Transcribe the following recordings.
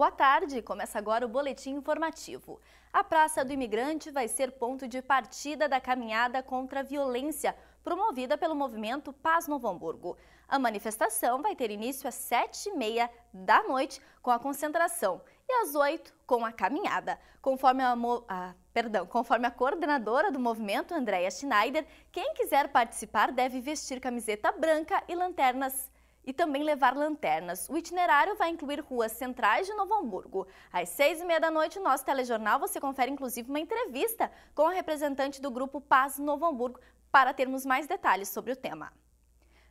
Boa tarde, começa agora o boletim informativo. A Praça do Imigrante vai ser ponto de partida da caminhada contra a violência promovida pelo movimento Paz Novo Hamburgo. A manifestação vai ter início às sete e meia da noite com a concentração e às oito com a caminhada. Conforme a, perdão, conforme a coordenadora do movimento, Andréia Schneider, quem quiser participar deve vestir camiseta branca e lanternas e também levar lanternas. O itinerário vai incluir ruas centrais de Novo Hamburgo. Às seis e meia da noite, no nosso telejornal, você confere inclusive uma entrevista com a representante do grupo Paz Novo Hamburgo para termos mais detalhes sobre o tema.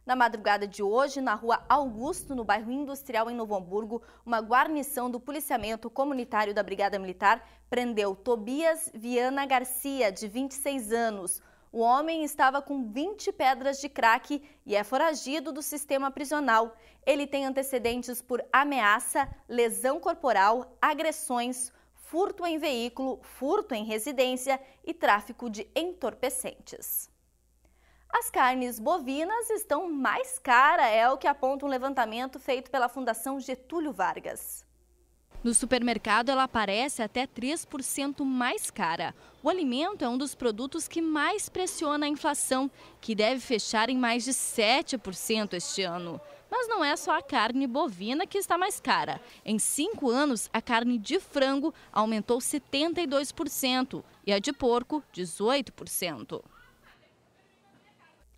Na madrugada de hoje, na rua Augusto, no bairro Industrial, em Novo Hamburgo, uma guarnição do policiamento comunitário da Brigada Militar prendeu Tobias Viana Garcia, de 26 anos. O homem estava com 20 pedras de crack e é foragido do sistema prisional. Ele tem antecedentes por ameaça, lesão corporal, agressões, furto em veículo, furto em residência e tráfico de entorpecentes. As carnes bovinas estão mais caras, é o que aponta um levantamento feito pela Fundação Getúlio Vargas. No supermercado, ela aparece até 3% mais cara. O alimento é um dos produtos que mais pressiona a inflação, que deve fechar em mais de 7% este ano. Mas não é só a carne bovina que está mais cara. Em cinco anos, a carne de frango aumentou 72% e a de porco, 18%.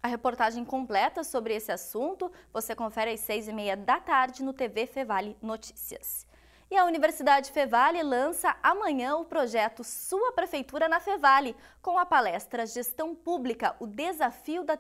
A reportagem completa sobre esse assunto você confere às seis e meia da tarde no TV Fevale Notícias. E a Universidade Fevale lança amanhã o projeto Sua Prefeitura na Fevale, com a palestra Gestão Pública, o desafio da,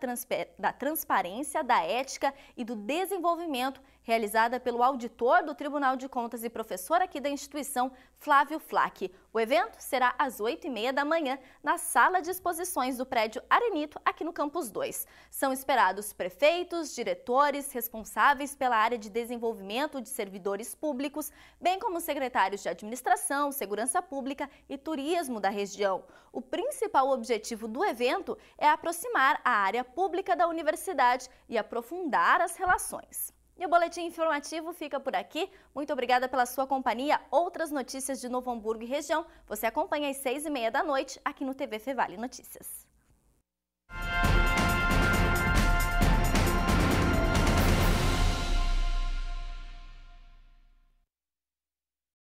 da transparência, da ética e do desenvolvimento realizada pelo auditor do Tribunal de Contas e professor aqui da instituição, Flávio Flack. O evento será às 8h30 da manhã na Sala de Exposições do Prédio Arenito, aqui no Campus 2. São esperados prefeitos, diretores, responsáveis pela área de desenvolvimento de servidores públicos, bem como secretários de administração, segurança pública e turismo da região. O principal objetivo do evento é aproximar a área pública da universidade e aprofundar as relações. E o boletim informativo fica por aqui. Muito obrigada pela sua companhia. Outras notícias de Novo Hamburgo e região você acompanha às seis e meia da noite aqui no TV Fevale Notícias.